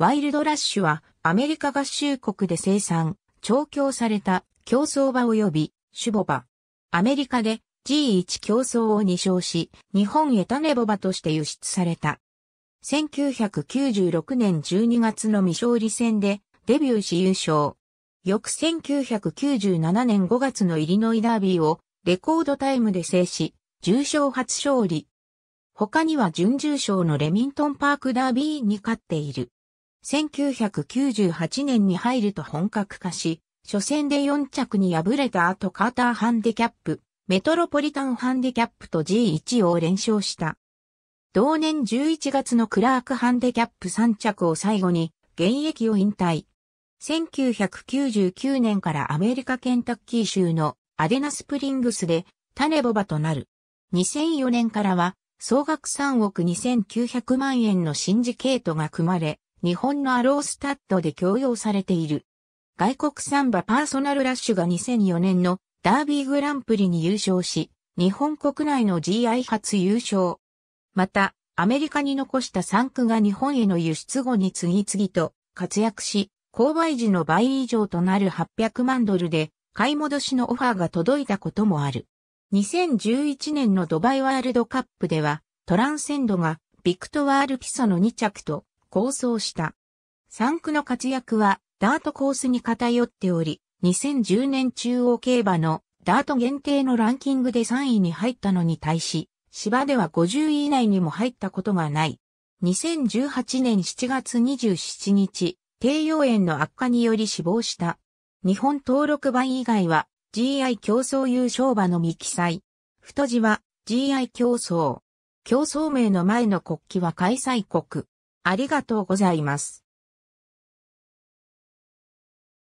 ワイルドラッシュはアメリカ合衆国で生産、調教された競争馬及び種母馬。アメリカで G1 競争を2勝し、日本へ種母馬として輸出された。1996年12月の未勝利戦でデビューし優勝。翌1997年5月のイリノイダービーをレコードタイムで制し、重賞初勝利。他には準重賞のレミントンパークダービーに勝っている。1998年に入ると本格化し、初戦で4着に敗れた後カーターハンディキャップ、メトロポリタンハンディキャップと G1 を連勝した。同年11月のクラークハンディキャップ3着を最後に現役を引退。1999年からアメリカケンタッキー州のアデナスプリングスで種ボバとなる。2004年からは総額3億2900万円のシンジケートが組まれ、日本のアロースタッドで供用されている。外国サンバパーソナルラッシュが2004年のダービーグランプリに優勝し、日本国内の GI 初優勝。また、アメリカに残した産区が日本への輸出後に次々と活躍し、購買時の倍以上となる800万ドルで買い戻しのオファーが届いたこともある。2011年のドバイワールドカップではトランセンドがビクトワール・ピソの2着と構想した。3区の活躍はダートコースに偏っており、2010年中央競馬のダート限定のランキングで3位に入ったのに対し、芝では50位以内にも入ったことがない。2018年7月27日、低用炎の悪化により死亡した。日本登録版以外は GI 競争優勝馬の未記載。太字は GI 競争。競争名の前の国旗は開催国。ありがとうございます。